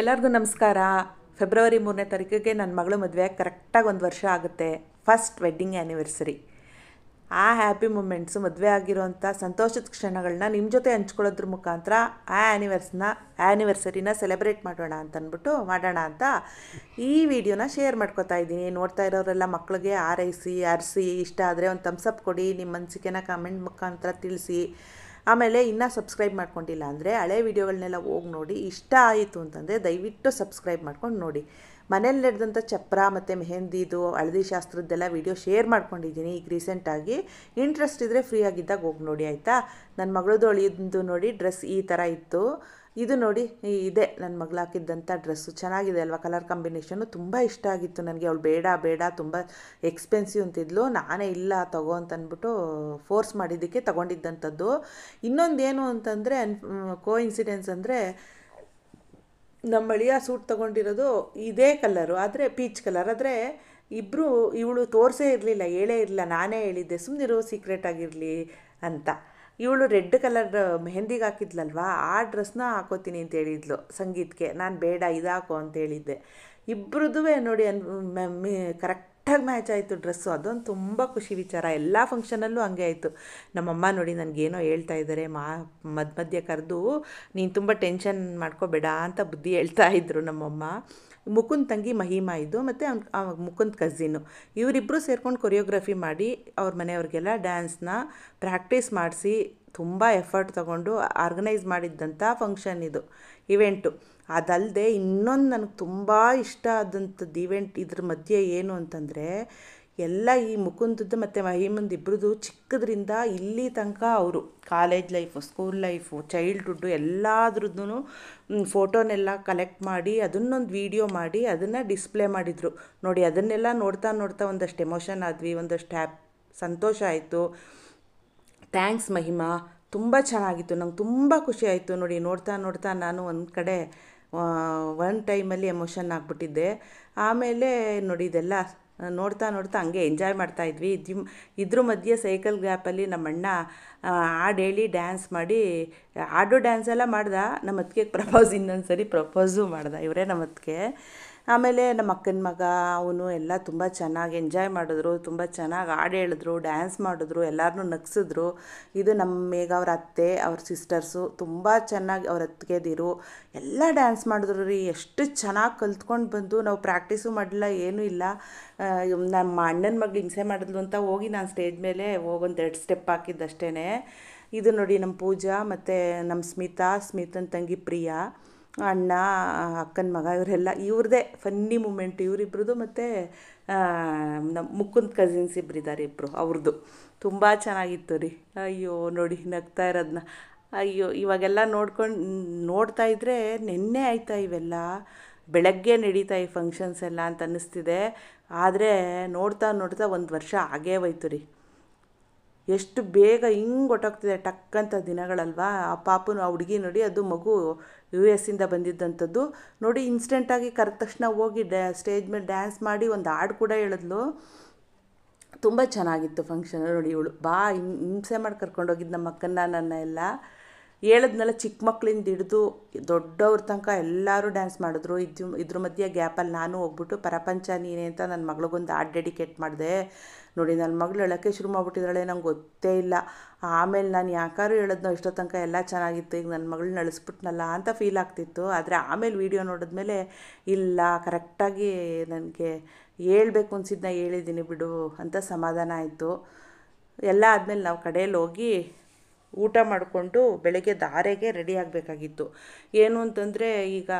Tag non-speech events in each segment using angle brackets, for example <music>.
ಎಲ್ಲರಿಗೂ ನಮಸ್ಕಾರ ಫೆಬ್ರವರಿ ಮೂರನೇ ತಾರೀಕಿಗೆ ನನ್ನ ಮಗಳು ಮದುವೆ ಕರೆಕ್ಟಾಗಿ ಒಂದು ವರ್ಷ ಆಗುತ್ತೆ ಫಸ್ಟ್ ವೆಡ್ಡಿಂಗ್ ಆ್ಯನಿವರ್ಸರಿ ಆ ಹ್ಯಾಪಿ ಮೂಮೆಂಟ್ಸು ಮದುವೆ ಆಗಿರೋಂಥ ಸಂತೋಷದ ಕ್ಷಣಗಳನ್ನ ನಿಮ್ಮ ಜೊತೆ ಹಂಚ್ಕೊಳ್ಳೋದ್ರ ಮುಖಾಂತರ ಆ ಆ್ಯನಿವರ್ಸ್ನ ಆ್ಯನಿವರ್ಸರಿನ ಸೆಲೆಬ್ರೇಟ್ ಮಾಡೋಣ ಅಂತನ್ಬಿಟ್ಟು ಮಾಡೋಣ ಅಂತ ಈ ವಿಡಿಯೋನ ಶೇರ್ ಮಾಡ್ಕೋತಾ ಇದ್ದೀನಿ ನೋಡ್ತಾ ಇರೋರೆಲ್ಲ ಮಕ್ಕಳಿಗೆ ಆರೈಸಿ ಅರಿಸಿ ಇಷ್ಟ ಆದರೆ ಒಂದು ತಮ್ಸಪ್ ಕೊಡಿ ನಿಮ್ಮ ಅನಿಸಿಕೆನ ಕಮೆಂಟ್ ಮುಖಾಂತರ ತಿಳಿಸಿ ಆಮೇಲೆ ಇನ್ನೂ ಸಬ್ಸ್ಕ್ರೈಬ್ ಮಾಡ್ಕೊಂಡಿಲ್ಲ ಅಂದರೆ ಹಳೆ ವಿಡಿಯೋಗಳನ್ನೆಲ್ಲ ಹೋಗಿ ನೋಡಿ ಇಷ್ಟ ಆಯಿತು ಅಂತಂದರೆ ದಯವಿಟ್ಟು ಸಬ್ಸ್ಕ್ರೈಬ್ ಮಾಡ್ಕೊಂಡು ನೋಡಿ ಮನೇಲಿ ನಡೆದಂಥ ಚಪ್ರ ಮತ್ತು ಮೆಹಂದಿದು ಹಳದಿ ಶಾಸ್ತ್ರದ್ದೆಲ್ಲ ವೀಡಿಯೋ ಶೇರ್ ಮಾಡ್ಕೊಂಡಿದ್ದೀನಿ ಈಗ ರೀಸೆಂಟಾಗಿ ಇಂಟ್ರೆಸ್ಟ್ ಇದ್ದರೆ ಫ್ರೀ ಆಗಿದ್ದಾಗ ಹೋಗಿ ನೋಡಿ ಆಯಿತಾ ನನ್ನ ಮಗಳದ್ದು ಅಳಿಯೋದು ನೋಡಿ ಡ್ರೆಸ್ ಈ ಥರ ಇತ್ತು ಇದು ನೋಡಿ ಇದೆ ನನ್ನ ಮಗಳು ಹಾಕಿದ್ದಂಥ ಡ್ರೆಸ್ಸು ಚೆನ್ನಾಗಿದೆ ಅಲ್ವಾ ಕಲರ್ ಕಾಂಬಿನೇಷನ್ನು ತುಂಬ ಇಷ್ಟ ಆಗಿತ್ತು ನನಗೆ ಅವಳು ಬೇಡ ಬೇಡ ತುಂಬ ಎಕ್ಸ್ಪೆನ್ಸಿವ್ ಅಂತಿದ್ಲು ನಾನೇ ಇಲ್ಲ ತಗೋ ಅಂತಂದ್ಬಿಟ್ಟು ಫೋರ್ಸ್ ಮಾಡಿದ್ದಕ್ಕೆ ತಗೊಂಡಿದ್ದಂಥದ್ದು ಇನ್ನೊಂದೇನು ಅಂತಂದರೆ ಕೋ ಇನ್ಸಿಡೆನ್ಸ್ ಅಂದರೆ ನಮ್ಮ ಅಳಿಯ ಸೂಟ್ ತೊಗೊಂಡಿರೋದು ಇದೇ ಕಲರು ಆದರೆ ಪೀಚ್ ಕಲರ್ ಆದರೆ ಇಬ್ಬರು ಇವಳು ತೋರಿಸೇ ಇರಲಿಲ್ಲ ಹೇಳೇ ಇರಲಿಲ್ಲ ನಾನೇ ಹೇಳಿದ್ದೆ ಇರೋ ಸೀಕ್ರೆಟ್ ಆಗಿರಲಿ ಅಂತ ಇವಳು ರೆಡ್ ಕಲರ್ ಮೆಹಂದಿಗೆ ಹಾಕಿದ್ಲಲ್ವಾ ಆ ಡ್ರೆಸ್ನ ಹಾಕೋತೀನಿ ಅಂತ ಹೇಳಿದ್ಲು ಸಂಗೀತಕ್ಕೆ ನಾನು ಬೇಡ ಇದಾಕೋ ಅಂತ ಹೇಳಿದ್ದೆ ಇಬ್ರದ್ದು ನೋಡಿ ಅನ್ ಕರೆಕ್ಟ್ ಕರೆಕ್ಟಾಗಿ ಮ್ಯಾಚ್ ಆಯಿತು ಡ್ರೆಸ್ಸು ಅದೊಂದು ತುಂಬ ಖುಷಿ ವಿಚಾರ ಎಲ್ಲ ಫಂಕ್ಷನಲ್ಲೂ ಹಂಗೆ ಆಯಿತು ನಮ್ಮಮ್ಮ ನೋಡಿ ನನಗೇನೋ ಹೇಳ್ತಾ ಇದ್ದಾರೆ ಮಾ ಮಧ್ಯ ಮಧ್ಯೆ ಕರೆದು ನೀನು ತುಂಬ ಟೆನ್ಷನ್ ಮಾಡ್ಕೋಬೇಡ ಅಂತ ಬುದ್ಧಿ ಹೇಳ್ತಾ ಇದ್ರು ನಮ್ಮಮ್ಮ ಮುಕುಂದ್ ತಂಗಿ ಮಹಿಮಾ ಇದು ಮತ್ತು ಅವ್ನ ಮುಕುಂದ್ ಕಝಿನ್ನು ಇವರಿಬ್ಬರು ಸೇರ್ಕೊಂಡು ಕೊರಿಯೋಗ್ರಫಿ ಮಾಡಿ ಅವ್ರ ಮನೆಯವ್ರಿಗೆಲ್ಲ ಡ್ಯಾನ್ಸ್ನ ಪ್ರಾಕ್ಟೀಸ್ ಮಾಡಿಸಿ ತುಂಬ ಎಫರ್ಟ್ ತಗೊಂಡು ಆರ್ಗನೈಸ್ ಮಾಡಿದ್ದಂಥ ಫಂಕ್ಷನ್ ಇದು ಇವೆಂಟು ಅದಲ್ಲದೆ ಇನ್ನೊಂದು ನನಗೆ ತುಂಬ ಇಷ್ಟ ಆದಂಥದ್ದು ಈವೆಂಟ್ ಇದ್ರ ಮಧ್ಯೆ ಏನು ಅಂತಂದರೆ ಎಲ್ಲ ಈ ಮುಕುಂದದ್ದು ಮತ್ತು ಮಹಿಮಂದ್ ಇಬ್ಬರದು ಚಿಕ್ಕದ್ರಿಂದ ಇಲ್ಲಿ ತನಕ ಅವರು college life school life childhood ಎಲ್ಲಾದ್ರದ್ದು ಫೋಟೋನೆಲ್ಲ ಕಲೆಕ್ಟ್ ಮಾಡಿ ಅದನ್ನೊಂದು ವೀಡಿಯೋ ಮಾಡಿ ಅದನ್ನು ಡಿಸ್ಪ್ಲೇ ಮಾಡಿದರು ನೋಡಿ ಅದನ್ನೆಲ್ಲ ನೋಡ್ತಾ ನೋಡ್ತಾ ಒಂದಷ್ಟು ಎಮೋಷನ್ ಆದ್ವಿ ಒಂದಷ್ಟು ಹ್ಯಾಪ್ ಸಂತೋಷ ಆಯಿತು ಥ್ಯಾಂಕ್ಸ್ ಮಹಿಮಾ ತುಂಬ ಚೆನ್ನಾಗಿತ್ತು ನಂಗೆ ತುಂಬ ಖುಷಿ ಆಯಿತು ನೋಡಿ ನೋಡ್ತಾ ನೋಡ್ತಾ ನಾನು ಒಂದು ಕಡೆ ಒನ್ ಟೈಮಲ್ಲಿ ಎಮೋಷನ್ ಆಗಿಬಿಟ್ಟಿದ್ದೆ ಆಮೇಲೆ ನೋಡಿ ಇದೆಲ್ಲ ನೋಡ್ತಾ ನೋಡ್ತಾ ಹಂಗೆ ಎಂಜಾಯ್ ಮಾಡ್ತಾಯಿದ್ವಿ ಇದ್ವಿ ಇದ್ರ ಮಧ್ಯೆ ಸೈಕಲ್ ಗ್ಯಾಪಲ್ಲಿ ನಮ್ಮಣ್ಣ ಹಾಡು ಹೇಳಿ ಡ್ಯಾನ್ಸ್ ಮಾಡಿ ಹಾಡು ಡ್ಯಾನ್ಸ್ ಎಲ್ಲ ಮಾಡ್ದೆ ನಮ್ಮ ಅತ್ತಿಗೆ ಪ್ರಪೋಸ್ ಇನ್ನೊಂದು ಸರಿ ಪ್ರಪೋಸು ಮಾಡ್ದೆ ಇವರೇ ನಮ್ಮ ಅತ್ತಿಗೆ ಆಮೇಲೆ ನಮ್ಮ ಅಕ್ಕನ ಮಗ ಅವನು ಎಲ್ಲ ತುಂಬ ಚೆನ್ನಾಗಿ ಎಂಜಾಯ್ ಮಾಡಿದ್ರು ತುಂಬ ಚೆನ್ನಾಗಿ ಹಾಡು ಹೇಳಿದ್ರು ಡ್ಯಾನ್ಸ್ ಮಾಡಿದ್ರು ಎಲ್ಲರನ್ನೂ ನಗ್ಸಿದ್ರು ಇದು ನಮ್ಮ ಮೇಘ ಅವ್ರ ಅತ್ತೆ ಅವ್ರ ಸಿಸ್ಟರ್ಸು ತುಂಬ ಚೆನ್ನಾಗಿ ಅವ್ರ ಅತ್ತಿಗೆದಿರು ಎಲ್ಲ ಡ್ಯಾನ್ಸ್ ಮಾಡಿದ್ರು ರೀ ಎಷ್ಟು ಚೆನ್ನಾಗಿ ಕಲ್ತ್ಕೊಂಡು ಬಂದು ನಾವು ಪ್ರಾಕ್ಟೀಸು ಮಾಡಲಿಲ್ಲ ಏನೂ ಇಲ್ಲ ನಮ್ಮ ಅಣ್ಣನ ಮಗಳು ಹಿಂಸೆ ಮಾಡಿದ್ಲು ಅಂತ ಹೋಗಿ ನಾನು ಸ್ಟೇಜ್ ಮೇಲೆ ಹೋಗೊಂದು ಎರಡು ಸ್ಟೆಪ್ ಹಾಕಿದ್ದಷ್ಟೇ ಇದು ನೋಡಿ ನಮ್ಮ ಪೂಜಾ ಮತ್ತು ನಮ್ಮ ಸ್ಮಿತಾ ಸ್ಮಿತನ ತಂಗಿ ಪ್ರಿಯಾ ಅಣ್ಣ ಅಕ್ಕನ ಮಗ ಇವರೆಲ್ಲ ಇವ್ರದ್ದೇ ಫನ್ನಿ ಮೂಮೆಂಟ್ ಇವರಿಬ್ರದ್ದು ಮತ್ತು ನಮ್ಮ ಮುಕ್ಕುಂದ್ ಕಸಿನ್ಸ್ ಇಬ್ಬರು ಇದ್ದಾರೆ ಇಬ್ಬರು ಅವ್ರದ್ದು ತುಂಬ ಚೆನ್ನಾಗಿತ್ತು ರೀ ಅಯ್ಯೋ ನೋಡಿ ನಗ್ತಾ ಇರೋದನ್ನ ಅಯ್ಯೋ ಇವಾಗೆಲ್ಲ ನೋಡ್ಕೊಂಡು ನೋಡ್ತಾ ಇದ್ದರೆ ನಿನ್ನೆ ಆಯ್ತಾ ಇವೆಲ್ಲ ಬೆಳಗ್ಗೆ ನಡೀತಾ ಈ ಫಂಕ್ಷನ್ಸ್ ಎಲ್ಲ ಅಂತ ಅನ್ನಿಸ್ತಿದೆ ಆದರೆ ನೋಡ್ತಾ ನೋಡ್ತಾ ಒಂದು ವರ್ಷ ಆಗೇ ಹೋಯ್ತು ರೀ ಎಷ್ಟು ಬೇಗ ಹಿಂಗೆ ಒಟ್ಟೋಗ್ತಿದೆ ಟಕ್ಕಂಥ ದಿನಗಳಲ್ವಾ ಆ ಪಾಪನು ಆ ಹುಡುಗಿ ನೋಡಿ ಅದು ಮಗು ಯು ಇಂದ ಬಂದಿದ್ದಂಥದ್ದು ನೋಡಿ ಇನ್ಸ್ಟೆಂಟಾಗಿ ಕರೆದ ತಕ್ಷಣ ಹೋಗಿ ಡ್ಯಾ ಸ್ಟೇಜ್ ಮೇಲೆ ಡ್ಯಾನ್ಸ್ ಮಾಡಿ ಒಂದು ಹಾಡು ಕೂಡ ಹೇಳಿದ್ಲು ತುಂಬ ಚೆನ್ನಾಗಿತ್ತು ಫಂಕ್ಷನ್ ನೋಡಿ ಇವಳು ಬಾ ಹಿಂಸೆ ಮಾಡಿ ಕರ್ಕೊಂಡೋಗಿದ್ದು ನಮ್ಮ ಅಕ್ಕನ ನನ್ನ ಎಲ್ಲ ಹೇಳದ್ನೆಲ್ಲ ಚಿಕ್ಕ ಮಕ್ಕಳಿಂದ ಹಿಡಿದು ದೊಡ್ಡವ್ರ ತನಕ ಎಲ್ಲರೂ ಡ್ಯಾನ್ಸ್ ಮಾಡಿದ್ರು ಇದು ಇದ್ರ ಮಧ್ಯೆ ಗ್ಯಾಪಲ್ಲಿ ನಾನು ಹೋಗ್ಬಿಟ್ಟು ಪರಪಂಚ ನೀನೆ ಅಂತ ನನ್ನ ಮಗಳಿಗೊಂದು ಆಡ್ ಡೆಡಿಕೇಟ್ ಮಾಡಿದೆ ನೋಡಿ ನನ್ನ ಮಗಳು ಹೇಳೋಕ್ಕೆ ಶುರು ಮಾಡಿಬಿಟ್ಟಿದ್ದಾಳೆ ನಂಗೆ ಗೊತ್ತೇ ಇಲ್ಲ ಆಮೇಲೆ ನಾನು ಯಾಕಾರು ಹೇಳಿದ್ನೋ ಇಷ್ಟೋ ತನಕ ಎಲ್ಲ ಚೆನ್ನಾಗಿತ್ತು ಈಗ ನನ್ನ ಮಗಳನ್ನ ಅಳಿಸ್ಬಿಟ್ನಲ್ಲ ಅಂತ ಫೀಲ್ ಆಗ್ತಿತ್ತು ಆದರೆ ಆಮೇಲೆ ವೀಡಿಯೋ ನೋಡಿದ್ಮೇಲೆ ಇಲ್ಲ ಕರೆಕ್ಟಾಗಿ ನನಗೆ ಹೇಳಬೇಕು ಅನಿಸಿದ್ನ ಹೇಳಿದ್ದೀನಿ ಬಿಡು ಅಂತ ಸಮಾಧಾನ ಆಯಿತು ಎಲ್ಲ ಆದಮೇಲೆ ನಾವು ಕಡೆಯಲ್ಲಿ ಹೋಗಿ ಊಟ ಮಾಡಿಕೊಂಡು ಬೆಳಗ್ಗೆ ದಾರೆಗೆ ರೆಡಿ ಆಗಬೇಕಾಗಿತ್ತು ಏನು ಅಂತಂದರೆ ಈಗ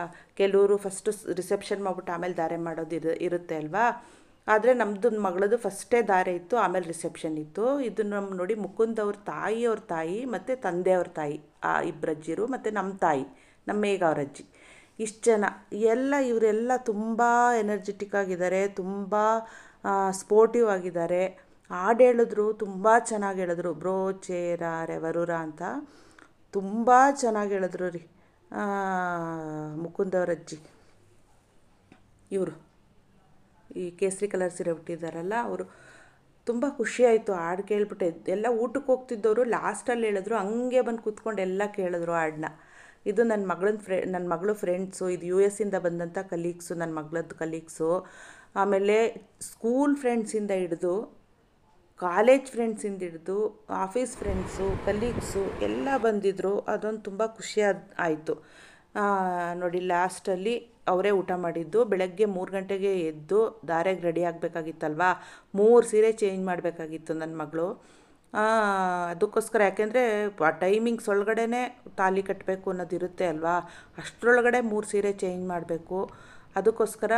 ಕೆಲವರು ಫಸ್ಟು ರಿಸೆಪ್ಷನ್ ಮಾಡ್ಬಿಟ್ಟು ಆಮೇಲೆ ದಾರೆ ಮಾಡೋದು ಇರ ಇರುತ್ತೆ ಅಲ್ವಾ ಆದರೆ ನಮ್ಮದು ಮಗಳದು ಫಸ್ಟೇ ದಾರೆ ಇತ್ತು ಆಮೇಲೆ ರಿಸೆಪ್ಷನ್ ಇತ್ತು ಇದು ನಮ್ಮ ನೋಡಿ ಮುಕುಂದ್ ಅವ್ರ ತಾಯಿ ಅವ್ರ ತಾಯಿ ಮತ್ತು ತಂದೆಯವ್ರ ತಾಯಿ ಆ ಇಬ್ಬರು ಅಜ್ಜಿರು ಮತ್ತು ನಮ್ಮ ತಾಯಿ ನಮ್ಮ ಮೇಘ ಅವ್ರ ಅಜ್ಜಿ ಇಷ್ಟು ಜನ ಎಲ್ಲ ಇವರೆಲ್ಲ ತುಂಬ ಎನರ್ಜೆಟಿಕ್ ಆಗಿದ್ದಾರೆ ತುಂಬ ಸ್ಪೋರ್ಟಿವ್ ಆಗಿದ್ದಾರೆ ಹಾಡು ಹೇಳಿದ್ರು ತುಂಬ ಚೆನ್ನಾಗಿ ಹೇಳಿದ್ರು ಬ್ರೋ ಚೇರ ರೆವರುರ ಅಂತ ತುಂಬ ಚೆನ್ನಾಗಿ ಹೇಳಿದ್ರು ರೀ ಅಜ್ಜಿ ಇವರು ಈ ಕೇಸರಿ ಕಲರ್ ಸೀರೆ ಹುಟ್ಟಿದಾರಲ್ಲ ಅವರು ತುಂಬ ಖುಷಿಯಾಯಿತು ಹಾಡು ಕೇಳ್ಬಿಟ್ಟೆ ಎಲ್ಲ ಊಟಕ್ಕೆ ಹೋಗ್ತಿದ್ದವರು ಲಾಸ್ಟಲ್ಲಿ ಹೇಳಿದ್ರು ಹಂಗೆ ಬಂದು ಕೂತ್ಕೊಂಡು ಎಲ್ಲ ಕೇಳಿದ್ರು ಹಾಡನ್ನ ಇದು ನನ್ನ ಮಗಳನ್ನ ಫ್ರೆ ನನ್ನ ಮಗಳು ಫ್ರೆಂಡ್ಸು ಇದು ಯು ಎಸ್ ಇಂದ ಬಂದಂಥ ಕಲೀಗ್ಸು ನನ್ನ ಮಗಳದ್ದು ಕಲೀಗ್ಸು ಆಮೇಲೆ ಸ್ಕೂಲ್ ಫ್ರೆಂಡ್ಸಿಂದ ಹಿಡಿದು ಕಾಲೇಜ್ ಫ್ರೆಂಡ್ಸಿಂದ ಹಿಡಿದು ಆಫೀಸ್ ಫ್ರೆಂಡ್ಸು ಕಲೀಗ್ಸು ಎಲ್ಲ ಬಂದಿದ್ದರು ಅದೊಂದು ತುಂಬ ಖುಷಿಯಾದ ಆಯಿತು ನೋಡಿ ಲಾಸ್ಟಲ್ಲಿ ಅವರೇ ಊಟ ಮಾಡಿದ್ದು ಬೆಳಗ್ಗೆ ಮೂರು ಗಂಟೆಗೆ ಎದ್ದು ದಾರೆಗೆ ರೆಡಿ ಆಗಬೇಕಾಗಿತ್ತಲ್ವ ಮೂರು ಸೀರೆ ಚೇಂಜ್ ಮಾಡಬೇಕಾಗಿತ್ತು ನನ್ನ ಮಗಳು ಅದಕ್ಕೋಸ್ಕರ ಯಾಕೆಂದರೆ ಟೈಮಿಂಗ್ಸ್ ಒಳಗಡೆ ತಾಲಿ ಕಟ್ಟಬೇಕು ಅನ್ನೋದಿರುತ್ತೆ ಅಲ್ವಾ ಅಷ್ಟರೊಳಗಡೆ ಮೂರು ಸೀರೆ ಚೇಂಜ್ ಮಾಡಬೇಕು ಅದಕ್ಕೋಸ್ಕರ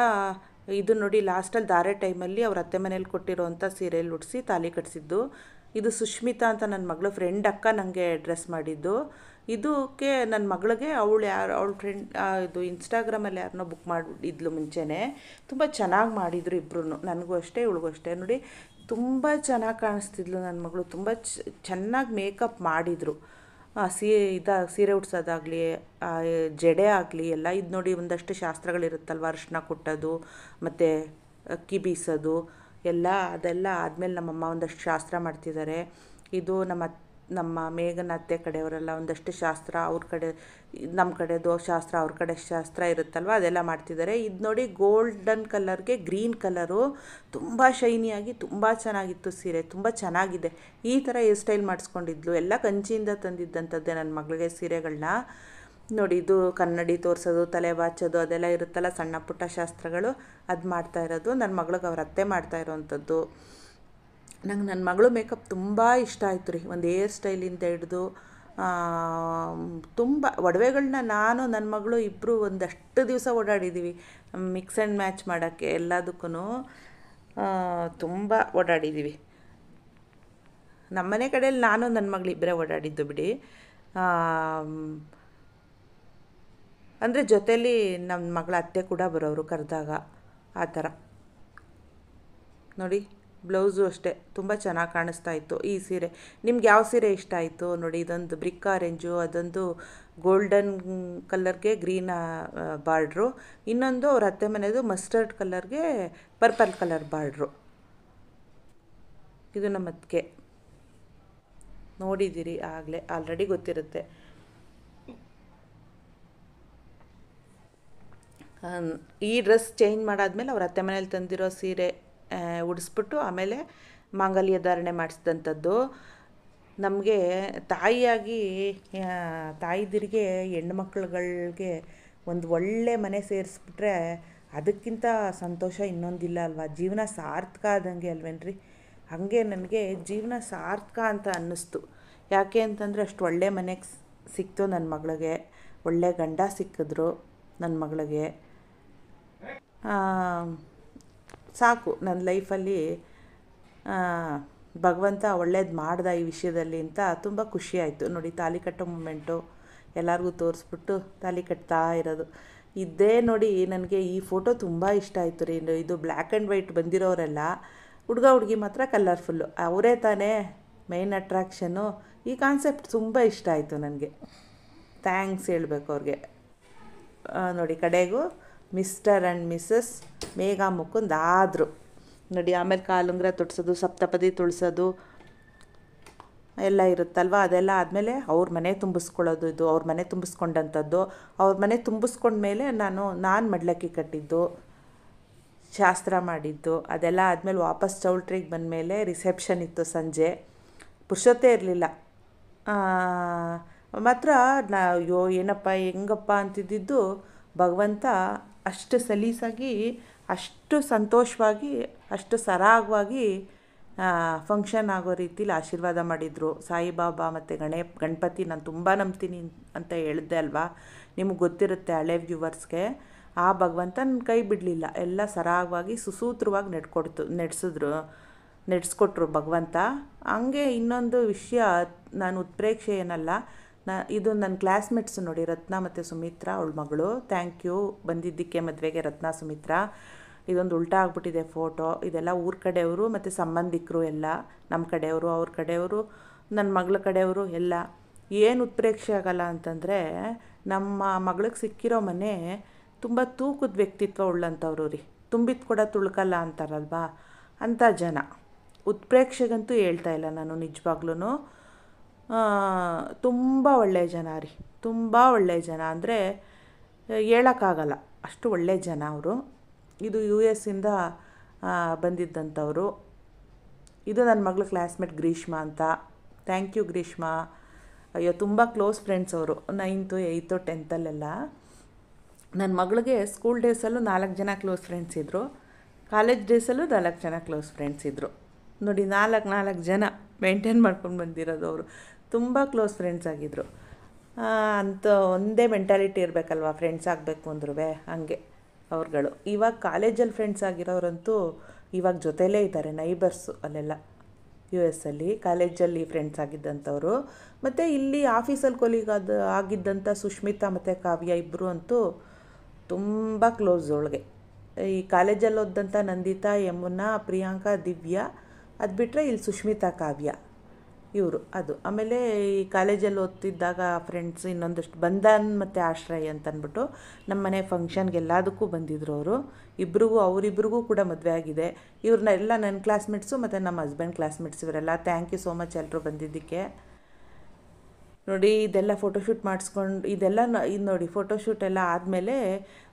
ಇದು ನೋಡಿ ಲಾಸ್ಟಲ್ಲಿ ಧಾರೆ ಟೈಮಲ್ಲಿ ಅವ್ರ ಅತ್ತೆ ಮನೇಲಿ ಕೊಟ್ಟಿರೋವಂಥ ಸೀರೆಯಲ್ಲಿ ಉಡಿಸಿ ತಾಲಿ ಕಟ್ಸಿದ್ದು ಇದು ಸುಷ್ಮಿತಾ ಅಂತ ನನ್ನ ಮಗಳು ಫ್ರೆಂಡ್ ಅಕ್ಕ ನನಗೆ ಡ್ರೆಸ್ ಮಾಡಿದ್ದು ಇದಕ್ಕೆ ನನ್ನ ಮಗಳಿಗೆ ಅವಳು ಯಾರು ಅವಳು ಫ್ರೆಂಡ್ ಇದು ಇನ್ಸ್ಟಾಗ್ರಾಮಲ್ಲಿ ಯಾರನ್ನೋ ಬುಕ್ ಮಾಡಿದ್ಲು ಮುಂಚೆನೇ ತುಂಬ ಚೆನ್ನಾಗಿ ಮಾಡಿದರು ಇಬ್ಬರು ನನಗೂ ಅಷ್ಟೇ ಇವಳಿಗೂ ಅಷ್ಟೇ ನೋಡಿ ತುಂಬ ಚೆನ್ನಾಗಿ ಕಾಣಿಸ್ತಿದ್ಲು ನನ್ನ ಮಗಳು ತುಂಬ ಚೆನ್ನಾಗಿ ಮೇಕಪ್ ಮಾಡಿದರು ಸೀ ಇದ ಸೀರೆ ಉಡ್ಸೋದಾಗಲಿ ಜಡೆ ಆಗಲಿ ಎಲ್ಲ ಇದು ನೋಡಿ ಒಂದಷ್ಟು ಶಾಸ್ತ್ರಗಳಿರುತ್ತಲ್ವ ಅರ್ಶನ ಕುಟ್ಟೋದು ಮತ್ತು ಅಕ್ಕಿ ಬೀಸೋದು ಎಲ್ಲ ಅದೆಲ್ಲ ಆದಮೇಲೆ ನಮ್ಮಮ್ಮ ಒಂದಷ್ಟು ಶಾಸ್ತ್ರ ಮಾಡ್ತಿದ್ದಾರೆ ಇದು ನಮ್ಮ ನಮ್ಮ ಮೇಘನ ಅತ್ತೆ ಕಡೆಯವರೆಲ್ಲ ಒಂದಷ್ಟು ಶಾಸ್ತ್ರ ಅವ್ರ ಕಡೆ ನಮ್ಮ ಕಡೆದು ಶಾಸ್ತ್ರ ಅವ್ರ ಕಡೆ ಶಾಸ್ತ್ರ ಇರುತ್ತಲ್ವ ಅದೆಲ್ಲ ಮಾಡ್ತಿದ್ದಾರೆ ಇದು ನೋಡಿ ಗೋಲ್ಡನ್ ಕಲರ್ಗೆ ಗ್ರೀನ್ ಕಲರು ತುಂಬ ಶೈನಿಯಾಗಿ ತುಂಬ ಚೆನ್ನಾಗಿತ್ತು ಸೀರೆ ತುಂಬ ಚೆನ್ನಾಗಿದೆ ಈ ಥರ ಹೇರ್ ಸ್ಟೈಲ್ ಮಾಡಿಸ್ಕೊಂಡಿದ್ಲು ಎಲ್ಲ ಕಂಚಿಯಿಂದ ತಂದಿದ್ದಂಥದ್ದೇ ನನ್ನ ಮಗಳಿಗೆ ಸೀರೆಗಳನ್ನ ನೋಡಿ ಇದು ಕನ್ನಡಿ ತೋರಿಸೋದು ತಲೆ ಬಾಚೋದು ಅದೆಲ್ಲ ಇರುತ್ತಲ್ಲ ಸಣ್ಣ ಪುಟ್ಟ ಶಾಸ್ತ್ರಗಳು ಅದು ಮಾಡ್ತಾ ಇರೋದು ನನ್ನ ಮಗಳಿಗೆ ಅವ್ರ ಅತ್ತೆ ಮಾಡ್ತಾ ಇರೋವಂಥದ್ದು ನಂಗೆ ನನ್ನ ಮಗಳು ಮೇಕಪ್ ತುಂಬ ಇಷ್ಟ ಆಯಿತು ರೀ ಒಂದು ಏರ್ ಸ್ಟೈಲಿಂದ ಹಿಡಿದು ತುಂಬ ಒಡವೆಗಳನ್ನ ನಾನು ನನ್ನ ಮಗಳು ಇಬ್ಬರು ಒಂದಷ್ಟು ದಿವಸ ಓಡಾಡಿದ್ದೀವಿ ಮಿಕ್ಸ್ ಆ್ಯಂಡ್ ಮ್ಯಾಚ್ ಮಾಡೋಕ್ಕೆ ಎಲ್ಲದಕ್ಕೂ ತುಂಬ ಓಡಾಡಿದ್ದೀವಿ ನಮ್ಮನೆ ಕಡೆಯಲ್ಲಿ ನಾನು ನನ್ನ ಮಗಳು ಇಬ್ಬರೇ ಓಡಾಡಿದ್ದು ಬಿಡಿ ಅಂದರೆ ಜೊತೇಲಿ ನಮ್ಮ ಮಗಳ ಅತ್ತೆ ಕೂಡ ಬರೋರು ಕರೆದಾಗ ಆ ಥರ ನೋಡಿ ಬ್ಲೌಸು ಅಷ್ಟೇ ತುಂಬ ಚೆನ್ನಾಗಿ ಕಾಣಿಸ್ತಾ ಇತ್ತು ಈ ಸೀರೆ ನಿಮ್ಗೆ ಯಾವ ಸೀರೆ ಇಷ್ಟ ಆಯಿತು ನೋಡಿ ಇದೊಂದು ಬ್ರಿಕ್ ಆರೆಂಜು ಅದೊಂದು ಗೋಲ್ಡನ್ ಕಲರ್ಗೆ ಗ್ರೀನ್ ಬಾರ್ಡ್ರು ಇನ್ನೊಂದು ಅವ್ರ ಅತ್ತೆ ಮನೆಯದು ಮಸ್ಟರ್ಡ್ ಕಲರ್ಗೆ ಪರ್ಪಲ್ ಕಲರ್ ಬಾರ್ಡ್ರು ಇದು ನಮ್ಮ ನೋಡಿದ್ದೀರಿ ಆಗಲೇ ಆಲ್ರೆಡಿ ಗೊತ್ತಿರುತ್ತೆ ಈ ಡ್ರೆಸ್ ಚೇಂಜ್ ಮಾಡಾದ್ಮೇಲೆ ಅವ್ರ ಅತ್ತೆ ಮನೇಲಿ ತಂದಿರೋ ಸೀರೆ ಉಡಿಸ್ಬಿಟ್ಟು ಆಮೇಲೆ ಮಾಂಗಲ್ಯ ಧಾರಣೆ ಮಾಡಿಸಿದಂಥದ್ದು ನಮಗೆ ತಾಯಿಯಾಗಿ ತಾಯಿದಿರಿಗೆ ಹೆಣ್ಮಕ್ಳುಗಳಿಗೆ ಒಂದು ಒಳ್ಳೆ ಮನೆ ಸೇರಿಸ್ಬಿಟ್ರೆ ಅದಕ್ಕಿಂತ ಸಂತೋಷ ಇನ್ನೊಂದಿಲ್ಲ ಅಲ್ವಾ ಜೀವನ ಸಾರ್ಥಕ ಆದಂಗೆ ಅಲ್ವೇನ್ರಿ ಹಾಗೆ ನನಗೆ ಜೀವನ ಸಾರ್ಥಕ ಅಂತ ಅನ್ನಿಸ್ತು ಯಾಕೆ ಅಂತಂದರೆ ಅಷ್ಟು ಒಳ್ಳೆ ಮನೆಗೆ ಸಿಕ್ತು ನನ್ನ ಮಗಳಿಗೆ ಒಳ್ಳೆ ಗಂಡ ಸಿಕ್ಕಿದ್ರು ನನ್ನ ಮಗಳಿಗೆ ಸಾಕು ನನ್ನ ಲೈಫಲ್ಲಿ ಭಗವಂತ ಒಳ್ಳೇದು ಮಾಡ್ದ ಈ ವಿಷಯದಲ್ಲಿ ಅಂತ ತುಂಬ ಖುಷಿಯಾಯಿತು ನೋಡಿ ತಾಲಿ ಕಟ್ಟೋ ಮೂಮೆಂಟು ಎಲ್ಲರಿಗೂ ತೋರಿಸ್ಬಿಟ್ಟು ತಾಲಿ ಕಟ್ತಾ ಇರೋದು ಇದ್ದೇ ನೋಡಿ ನನಗೆ ಈ ಫೋಟೋ ತುಂಬ ಇಷ್ಟ ಆಯಿತು ರೀ ಇದು ಬ್ಲ್ಯಾಕ್ ಆ್ಯಂಡ್ ವೈಟ್ ಬಂದಿರೋರೆಲ್ಲ ಹುಡುಗ ಹುಡುಗಿ ಮಾತ್ರ ಕಲರ್ಫುಲ್ಲು ಅವರೇ ತಾನೇ ಮೇಯ್ನ್ ಅಟ್ರ್ಯಾಕ್ಷನು ಈ ಕಾನ್ಸೆಪ್ಟ್ ತುಂಬ ಇಷ್ಟ ಆಯಿತು ನನಗೆ ಥ್ಯಾಂಕ್ಸ್ ಹೇಳಬೇಕು ಅವ್ರಿಗೆ ನೋಡಿ ಕಡೆಗೂ Mister and Mrs Megha Mukund ಆದರು ನೋಡಿ ಆಮೇಲೆ ಕಾಲುಂಗ್ರ ತುಡ್ಸೋದು ಸಪ್ತಪದಿ ತುಳಿಸೋದು ಎಲ್ಲ ಇರುತ್ತಲ್ವ ಅದೆಲ್ಲ ಆದಮೇಲೆ ಅವ್ರ ಮನೆ ತುಂಬಿಸ್ಕೊಳ್ಳೋದು ಇದು ಅವ್ರ ಮನೆ ತುಂಬಿಸ್ಕೊಂಡಂಥದ್ದು ಅವ್ರ ಮನೆ ತುಂಬಿಸ್ಕೊಂಡ್ಮೇಲೆ ನಾನು ನಾನು ಮಡ್ಲಕ್ಕಿ ಕಟ್ಟಿದ್ದು ಶಾಸ್ತ್ರ ಮಾಡಿದ್ದು ಅದೆಲ್ಲ ಆದಮೇಲೆ ವಾಪಸ್ ಚೌಲ್ಟ್ರಿಗೆ ಬಂದಮೇಲೆ ರಿಸೆಪ್ಷನ್ ಇತ್ತು ಸಂಜೆ ಪುರುಷತ್ತೇ ಇರಲಿಲ್ಲ ಮಾತ್ರ ನಾ ಅಯ್ಯೋ ಏನಪ್ಪ ಹೆಂಗಪ್ಪ ಅಂತಿದ್ದು ಭಗವಂತ ಅಷ್ಟು ಸಲೀಸಾಗಿ ಅಷ್ಟು ಸಂತೋಷವಾಗಿ ಅಷ್ಟು ಸರಾಗವಾಗಿ ಫಂಕ್ಷನ್ ಆಗೋ ರೀತಿಲಿ ಆಶೀರ್ವಾದ ಮಾಡಿದರು ಸಾಯಿಬಾಬಾ ಮತ್ತು ಗಣೇ ಗಣಪತಿ ನಾನು ತುಂಬ ನಂಬ್ತೀನಿ ಅಂತ ಹೇಳಿದ್ದೆ ಅಲ್ವಾ ನಿಮಗೆ ಗೊತ್ತಿರುತ್ತೆ ಹಳೆ ವ್ಯೂವರ್ಸ್ಗೆ ಆ ಭಗವಂತ ನನ್ನ ಕೈ ಬಿಡಲಿಲ್ಲ ಎಲ್ಲ ಸರಾಗವಾಗಿ ಸುಸೂತ್ರವಾಗಿ ನೆಡ್ಕೊಡ್ತು ನೆಡ್ಸಿದ್ರು ನಡೆಸ್ಕೊಟ್ರು ಭಗವಂತ ಹಂಗೆ ಇನ್ನೊಂದು ವಿಷಯ ನಾನು ಉತ್ಪ್ರೇಕ್ಷೆ ಏನಲ್ಲ ನಾ ಇದು ನನ್ನ ಕ್ಲಾಸ್ಮೇಟ್ಸ್ ನೋಡಿ ರತ್ನ ಮತ್ತು ಸುಮಿತ್ರ ಅವಳ ಮಗಳು ಥ್ಯಾಂಕ್ ಯು ಬಂದಿದ್ದಕ್ಕೆ ಮದುವೆಗೆ ರತ್ನ ಸುಮಿತ್ರ ಇದೊಂದು ಉಲ್ಟಾ ಆಗ್ಬಿಟ್ಟಿದೆ ಫೋಟೋ ಇದೆಲ್ಲ ಊರ ಕಡೆಯವರು ಮತ್ತು ಸಂಬಂಧಿಕರು ಎಲ್ಲ ನಮ್ಮ ಕಡೆಯವರು ಅವ್ರ ಕಡೆಯವರು ನನ್ನ ಮಗಳ ಕಡೆಯವರು ಎಲ್ಲ ಏನು ಉತ್ಪ್ರೇಕ್ಷೆ ಆಗಲ್ಲ ಅಂತಂದರೆ ನಮ್ಮ ಮಗಳಿಗೆ ಸಿಕ್ಕಿರೋ ಮನೆ ತುಂಬ ತೂಕದ ವ್ಯಕ್ತಿತ್ವ ಉಳ್ಳಂಥವ್ರು ರೀ ತುಂಬಿದ ಕೂಡ ತುಳ್ಕಲ್ಲ ಅಂತಾರಲ್ವಾ ಅಂಥ ಜನ ಉತ್ಪ್ರೇಕ್ಷೆಗಂತೂ ಹೇಳ್ತಾ ಇಲ್ಲ ನಾನು ನಿಜವಾಗ್ಲೂ ತುಂಬ ಒಳ್ಳೆಯ ಜನ ರೀ ತುಂಬ ಒಳ್ಳೆಯ ಜನ ಅಂದರೆ ಹೇಳೋಕ್ಕಾಗಲ್ಲ ಅಷ್ಟು ಒಳ್ಳೆಯ ಜನ ಅವರು ಇದು ಯು ಎಸ್ಸಿಂದ ಬಂದಿದ್ದಂಥವರು ಇದು ನನ್ನ ಮಗಳ ಕ್ಲಾಸ್ಮೇಟ್ ಗ್ರೀಷ್ಮಾ ಅಂತ ಥ್ಯಾಂಕ್ ಯು ಗ್ರೀಷ್ಮಾ ಅಯ್ಯೋ ತುಂಬ ಕ್ಲೋಸ್ ಫ್ರೆಂಡ್ಸ್ ಅವರು ನೈನ್ತು ಏಯ್ತು ಟೆಂತಲ್ಲೆಲ್ಲ ನನ್ನ ಮಗಳಿಗೆ ಸ್ಕೂಲ್ ಡೇಸಲ್ಲೂ ನಾಲ್ಕು ಜನ ಕ್ಲೋಸ್ ಫ್ರೆಂಡ್ಸ್ ಇದ್ದರು ಕಾಲೇಜ್ ಡೇಸಲ್ಲೂ ನಾಲ್ಕು ಜನ ಕ್ಲೋಸ್ ಫ್ರೆಂಡ್ಸ್ ಇದ್ದರು ನೋಡಿ ನಾಲ್ಕು ನಾಲ್ಕು ಜನ ಮೇಂಟೈನ್ ಮಾಡ್ಕೊಂಡು ಬಂದಿರೋದು ಅವರು ತುಂಬ ಕ್ಲೋಸ್ ಫ್ರೆಂಡ್ಸ್ ಆಗಿದ್ದರು ಅಂತ ಒಂದೇ ಮೆಂಟಾಲಿಟಿ ಇರಬೇಕಲ್ವ ಫ್ರೆಂಡ್ಸ್ ಆಗಬೇಕು ಅಂದ್ರೂ ಹಂಗೆ ಅವ್ರುಗಳು ಇವಾಗ ಕಾಲೇಜಲ್ಲಿ ಫ್ರೆಂಡ್ಸ್ ಆಗಿರೋರಂತೂ ಇವಾಗ ಜೊತೆಲೇ ಇದ್ದಾರೆ ನೈಬರ್ಸು ಅಲ್ಲೆಲ್ಲ ಯು ಎಸ್ ಅಲ್ಲಿ ಕಾಲೇಜಲ್ಲಿ ಫ್ರೆಂಡ್ಸ್ ಆಗಿದ್ದಂಥವ್ರು ಮತ್ತು ಇಲ್ಲಿ ಆಫೀಸಲ್ಲಿ ಕೊಲಿಗಾದ ಆಗಿದ್ದಂಥ ಸುಷ್ಮಿತಾ ಮತ್ತು ಕಾವ್ಯ ಇಬ್ಬರು ಅಂತೂ ತುಂಬ ಕ್ಲೋಸ್ ಒಳಗೆ ಈ ಕಾಲೇಜಲ್ಲಿ ಓದ್ದಂಥ ನಂದಿತಾ ಯಮುನಾ ಪ್ರಿಯಾಂಕಾ ದಿವ್ಯಾ ಅದು ಬಿಟ್ಟರೆ ಇಲ್ಲಿ ಸುಷ್ಮಿತಾ ಕಾವ್ಯ ಇವರು ಅದು ಆಮೇಲೆ ಈ ಕಾಲೇಜಲ್ಲಿ ಓದ್ತಿದ್ದಾಗ ಫ್ರೆಂಡ್ಸ್ ಇನ್ನೊಂದಷ್ಟು ಬಂಧನ್ ಮತ್ತು ಆಶ್ರಯ ಅಂತ ಅಂದ್ಬಿಟ್ಟು ನಮ್ಮ ಮನೆ ಫಂಕ್ಷನ್ಗೆಲ್ಲದಕ್ಕೂ ಎಲ್ಲದಕ್ಕೂ ಬಂದಿದ್ರು ಅವರು ಇಬ್ರಿಗೂ ಅವರಿಬ್ರಿಗೂ ಕೂಡ ಮದುವೆ ಆಗಿದೆ ಇವ್ರನ್ನೆಲ್ಲ ನನ್ನ ಕ್ಲಾಸ್ಮೇಟ್ಸು ಮತ್ತು ನಮ್ಮ ಹಸ್ಬೆಂಡ್ ಕ್ಲಾಸ್ಮೇಟ್ಸ್ ಇವರೆಲ್ಲ ಥ್ಯಾಂಕ್ ಯು ಸೋ ಮಚ್ ಎಲ್ಲರೂ ಬಂದಿದ್ದಕ್ಕೆ ನೋಡಿ ಇದೆಲ್ಲ ಫೋಟೋಶೂಟ್ ಮಾಡಿಸ್ಕೊಂಡು ಇದೆಲ್ಲ ಇದು ನೋಡಿ ಫೋಟೋಶೂಟ್ ಎಲ್ಲ ಆದಮೇಲೆ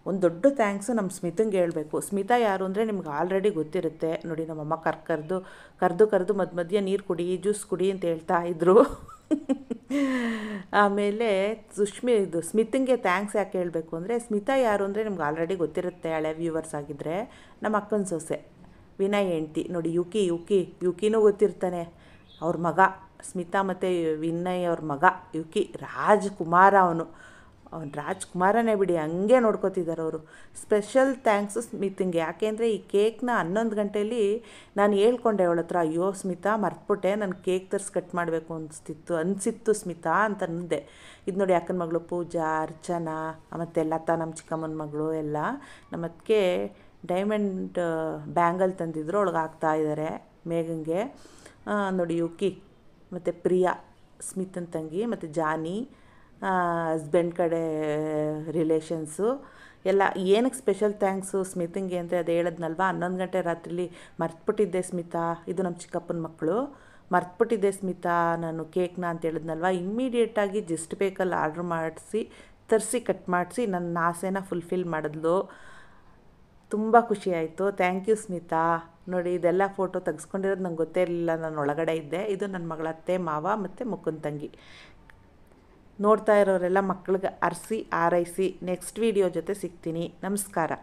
ಒಂದು ದೊಡ್ಡ ಥ್ಯಾಂಕ್ಸು ನಮ್ಮ ಸ್ಮಿತಂಗೆ ಹೇಳಬೇಕು ಸ್ಮಿತಾ ಯಾರು ಅಂದರೆ ನಿಮ್ಗೆ ಆಲ್ರೆಡಿ ಗೊತ್ತಿರುತ್ತೆ ನೋಡಿ ನಮ್ಮಮ್ಮ ಕರ್ ಕರೆದು ಕರೆದು ಕರೆದು ಮಧ್ಯ ಮಧ್ಯ ನೀರು ಕುಡಿ ಜ್ಯೂಸ್ ಕುಡಿ ಅಂತ ಹೇಳ್ತಾ ಇದ್ರು <laughs> ಆಮೇಲೆ ಸುಷ್ಮಿ ಇದು ಸ್ಮಿತಂಗೆ ಥ್ಯಾಂಕ್ಸ್ ಯಾಕೆ ಹೇಳಬೇಕು ಅಂದರೆ ಸ್ಮಿತಾ ಯಾರು ಅಂದರೆ ನಿಮ್ಗೆ ಆಲ್ರೆಡಿ ಗೊತ್ತಿರುತ್ತೆ ಹಳೆ ವ್ಯೂವರ್ಸ್ ಆಗಿದ್ದರೆ ನಮ್ಮ ಅಕ್ಕನ ಸೊಸೆ ವಿನಯ್ ಹೆಂಡ್ತಿ ನೋಡಿ ಯುಕಿ ಯುಕಿ ಯುಕಿನೂ ಗೊತ್ತಿರ್ತಾನೆ ಅವ್ರ ಮಗ ಸ್ಮಿತಾ ಮತ್ತು ವಿನಯ್ ಅವ್ರ ಮಗ ಯುಕಿ ರಾಜ್ಕುಮಾರ ಅವನು ಅವನು ರಾಜ್ಕುಮಾರನೇ ಬಿಡಿ ಹಂಗೆ ನೋಡ್ಕೋತಿದ್ದಾರೆ ಅವರು ಸ್ಪೆಷಲ್ ಥ್ಯಾಂಕ್ಸು ಸ್ಮಿತಿಂಗೆ ಯಾಕೆಂದರೆ ಈ ಕೇಕ್ನ ಹನ್ನೊಂದು ಗಂಟೇಲಿ ನಾನು ಹೇಳ್ಕೊಂಡೆ ಅವಳ ಹತ್ರ ಅಯ್ಯೋ ಸ್ಮಿತಾ ಮರ್ತ್ಬಿಟ್ಟೆ ನಾನು ಕೇಕ್ ತರಿಸಿ ಕಟ್ ಮಾಡಬೇಕು ಅನಿಸ್ತಿತ್ತು ಅನಿಸಿತ್ತು ಸ್ಮಿತಾ ಅಂತ ಅಂದೆ ಇದು ನೋಡಿ ಅಕ್ಕನ ಮಗಳು ಪೂಜಾ ಅರ್ಚನಾ ಮತ್ತು ಲತಾ ನಮ್ಮ ಚಿಕ್ಕಮ್ಮನ ಮಗಳು ಎಲ್ಲ ನಮ್ಮದಕ್ಕೆ ಡೈಮಂಡ್ ಬ್ಯಾಂಗಲ್ ತಂದಿದ್ರು ಒಳಗೆ ಆಗ್ತಾ ಇದ್ದಾರೆ ಮೇಘಂಗೆ ನೋಡಿ ಯುಕಿ ಮತ್ತು ಪ್ರಿಯಾ ಸ್ಮಿತನ್ ತಂಗಿ ಮತ್ತು ಜಾನಿ ಹಸ್ಬೆಂಡ್ ಕಡೆ ರಿಲೇಷನ್ಸು ಎಲ್ಲ ಏನಕ್ಕೆ ಸ್ಪೆಷಲ್ ಥ್ಯಾಂಕ್ಸು ಸ್ಮಿತಂಗೆ ಅಂದರೆ ಅದು ಹೇಳಿದ್ನಲ್ವ ಹನ್ನೊಂದು ಗಂಟೆ ರಾತ್ರಿಲಿ ಮರ್ತ್ಬಿಟ್ಟಿದ್ದೆ ಸ್ಮಿತಾ ಇದು ನಮ್ಮ ಚಿಕ್ಕಪ್ಪನ ಮಕ್ಕಳು ಮರ್ತ್ಬಿಟ್ಟಿದ್ದೆ ಸ್ಮಿತಾ ನಾನು ಕೇಕ್ನ ಅಂತ ಹೇಳಿದ್ನಲ್ವ ಇಮ್ಮಿಡಿಯೇಟಾಗಿ ಜಸ್ಟ್ ಬೇಕಲ್ಲಿ ಆರ್ಡ್ರ್ ಮಾಡಿಸಿ ತರಿಸಿ ಕಟ್ ಮಾಡಿಸಿ ನನ್ನ ಆಸೆನ ಫುಲ್ಫಿಲ್ ಮಾಡಿದ್ಲು ತುಂಬ ಖುಷಿಯಾಯಿತು ಥ್ಯಾಂಕ್ ಯು ಸ್ಮಿತಾ ನೋಡಿ ಇದೆಲ್ಲ ಫೋಟೋ ತೆಗೆಸ್ಕೊಂಡಿರೋದು ನಂಗೆ ಗೊತ್ತೇ ಇರಲಿಲ್ಲ ನಾನು ಒಳಗಡೆ ಇದ್ದೆ ಇದು ನನ್ನ ಮಗಳ ಅತ್ತೆ ಮಾವ ಮತ್ತು ಮುಕ್ಕುಂದ ತಂಗಿ ನೋಡ್ತಾ ಇರೋರೆಲ್ಲ ಮಕ್ಳಿಗೆ ಅರಿಸಿ ಆರೈಸಿ ನೆಕ್ಸ್ಟ್ ವೀಡಿಯೋ ಜೊತೆ ಸಿಗ್ತೀನಿ ನಮಸ್ಕಾರ